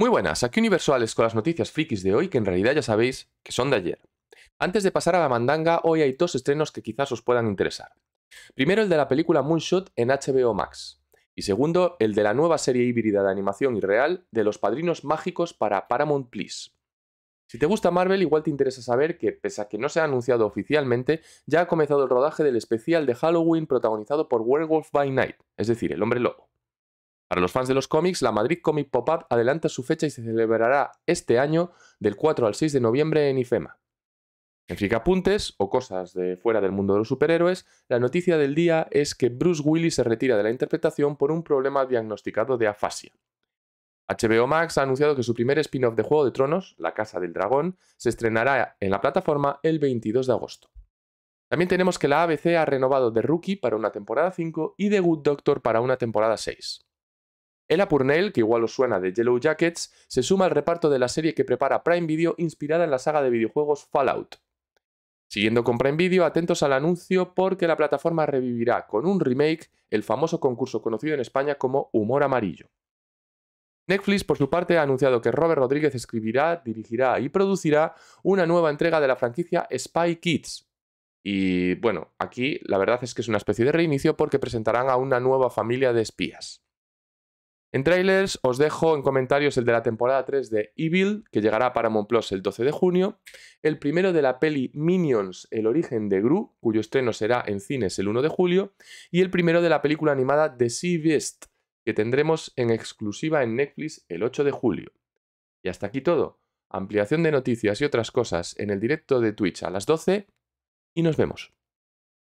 Muy buenas, aquí Universales con las noticias frikis de hoy que en realidad ya sabéis que son de ayer. Antes de pasar a la mandanga, hoy hay dos estrenos que quizás os puedan interesar. Primero el de la película Moonshot en HBO Max. Y segundo, el de la nueva serie híbrida de animación y real de Los Padrinos Mágicos para Paramount Please. Si te gusta Marvel, igual te interesa saber que, pese a que no se ha anunciado oficialmente, ya ha comenzado el rodaje del especial de Halloween protagonizado por Werewolf by Night, es decir, el hombre lobo. Para los fans de los cómics, la Madrid Comic Pop-Up adelanta su fecha y se celebrará este año del 4 al 6 de noviembre en IFEMA. En apuntes o cosas de fuera del mundo de los superhéroes, la noticia del día es que Bruce Willis se retira de la interpretación por un problema diagnosticado de afasia. HBO Max ha anunciado que su primer spin-off de Juego de Tronos, La Casa del Dragón, se estrenará en la plataforma el 22 de agosto. También tenemos que la ABC ha renovado The Rookie para una temporada 5 y The Good Doctor para una temporada 6. El Purnell, que igual os suena de Yellow Jackets, se suma al reparto de la serie que prepara Prime Video inspirada en la saga de videojuegos Fallout. Siguiendo con Prime Video, atentos al anuncio porque la plataforma revivirá con un remake el famoso concurso conocido en España como Humor Amarillo. Netflix, por su parte, ha anunciado que Robert Rodríguez escribirá, dirigirá y producirá una nueva entrega de la franquicia Spy Kids, y bueno, aquí la verdad es que es una especie de reinicio porque presentarán a una nueva familia de espías. En trailers os dejo en comentarios el de la temporada 3 de Evil, que llegará para Paramount el 12 de junio, el primero de la peli Minions, El origen de Gru, cuyo estreno será en cines el 1 de julio, y el primero de la película animada The Sea Beast, que tendremos en exclusiva en Netflix el 8 de julio. Y hasta aquí todo. Ampliación de noticias y otras cosas en el directo de Twitch a las 12 y nos vemos.